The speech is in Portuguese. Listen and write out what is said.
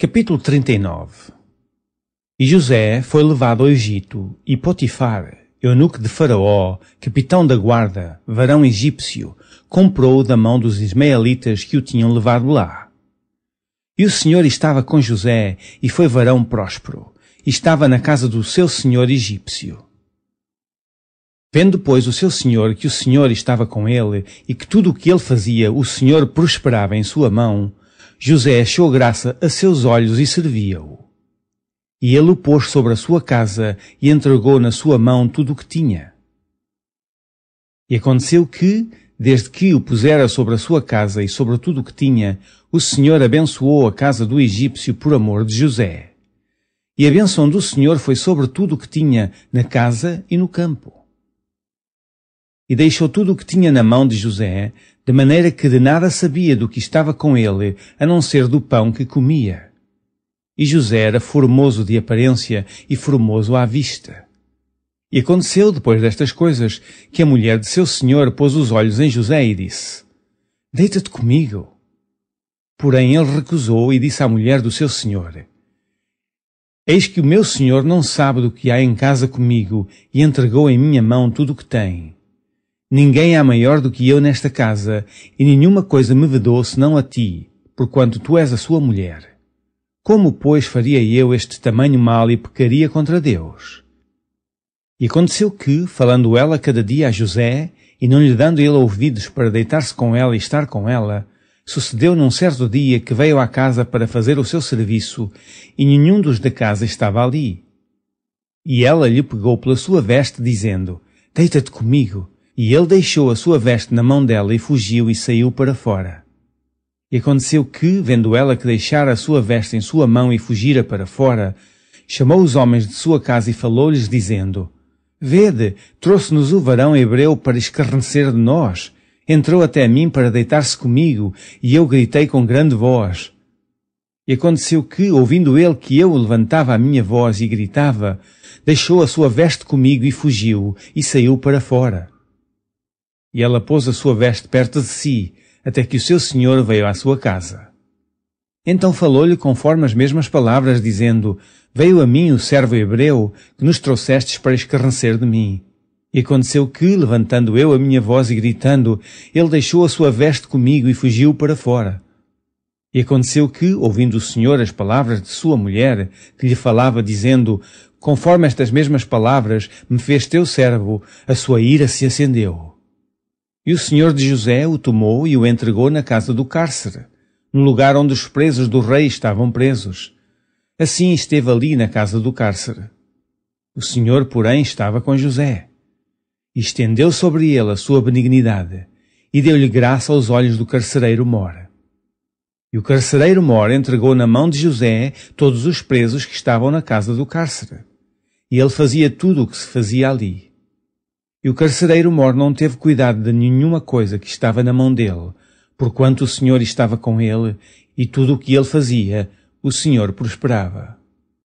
Capítulo 39 E José foi levado ao Egito, e Potifar, eunuco de Faraó, capitão da guarda, varão egípcio, comprou-o da mão dos ismaelitas que o tinham levado lá. E o Senhor estava com José, e foi varão próspero, e estava na casa do seu senhor egípcio. Vendo, pois, o seu senhor que o Senhor estava com ele, e que tudo o que ele fazia o Senhor prosperava em sua mão, José achou graça a seus olhos e servia-o. E ele o pôs sobre a sua casa e entregou na sua mão tudo o que tinha. E aconteceu que, desde que o pusera sobre a sua casa e sobre tudo o que tinha, o Senhor abençoou a casa do egípcio por amor de José. E a bênção do Senhor foi sobre tudo o que tinha na casa e no campo. E deixou tudo o que tinha na mão de José, de maneira que de nada sabia do que estava com ele, a não ser do pão que comia. E José era formoso de aparência e formoso à vista. E aconteceu, depois destas coisas, que a mulher de seu senhor pôs os olhos em José e disse: Deita-te comigo. Porém ele recusou e disse à mulher do seu senhor: Eis que o meu senhor não sabe do que há em casa comigo e entregou em minha mão tudo o que tem. Ninguém há é maior do que eu nesta casa, e nenhuma coisa me vedou senão a ti, porquanto tu és a sua mulher. Como, pois, faria eu este tamanho mal e pecaria contra Deus? E aconteceu que, falando ela cada dia a José, e não lhe dando ele ouvidos para deitar-se com ela e estar com ela, sucedeu num certo dia que veio à casa para fazer o seu serviço, e nenhum dos da casa estava ali. E ela lhe pegou pela sua veste, dizendo, Deita-te comigo. E ele deixou a sua veste na mão dela e fugiu e saiu para fora. E aconteceu que, vendo ela que deixara a sua veste em sua mão e fugira para fora, chamou os homens de sua casa e falou-lhes, dizendo: Vede, trouxe-nos o varão hebreu para escarnecer de nós. Entrou até mim para deitar-se comigo, e eu gritei com grande voz. E aconteceu que, ouvindo ele que eu levantava a minha voz e gritava, deixou a sua veste comigo e fugiu, e saiu para fora. E ela pôs a sua veste perto de si, até que o seu senhor veio à sua casa. Então falou-lhe conforme as mesmas palavras, dizendo: Veio a mim o servo hebreu, que nos trouxestes para escarnecer de mim. E aconteceu que, levantando eu a minha voz e gritando, ele deixou a sua veste comigo e fugiu para fora. E aconteceu que, ouvindo o Senhor as palavras de sua mulher, que lhe falava, dizendo: Conforme estas mesmas palavras me fez teu servo, a sua ira se acendeu. E o senhor de José o tomou e o entregou na casa do cárcere, no lugar onde os presos do rei estavam presos. Assim esteve ali na casa do cárcere. O senhor, porém, estava com José. E estendeu sobre ele a sua benignidade e deu-lhe graça aos olhos do carcereiro Mora. E o carcereiro Mora entregou na mão de José todos os presos que estavam na casa do cárcere. E ele fazia tudo o que se fazia ali e o carcereiro mor não teve cuidado de nenhuma coisa que estava na mão dele, porquanto o Senhor estava com ele, e tudo o que ele fazia, o Senhor prosperava.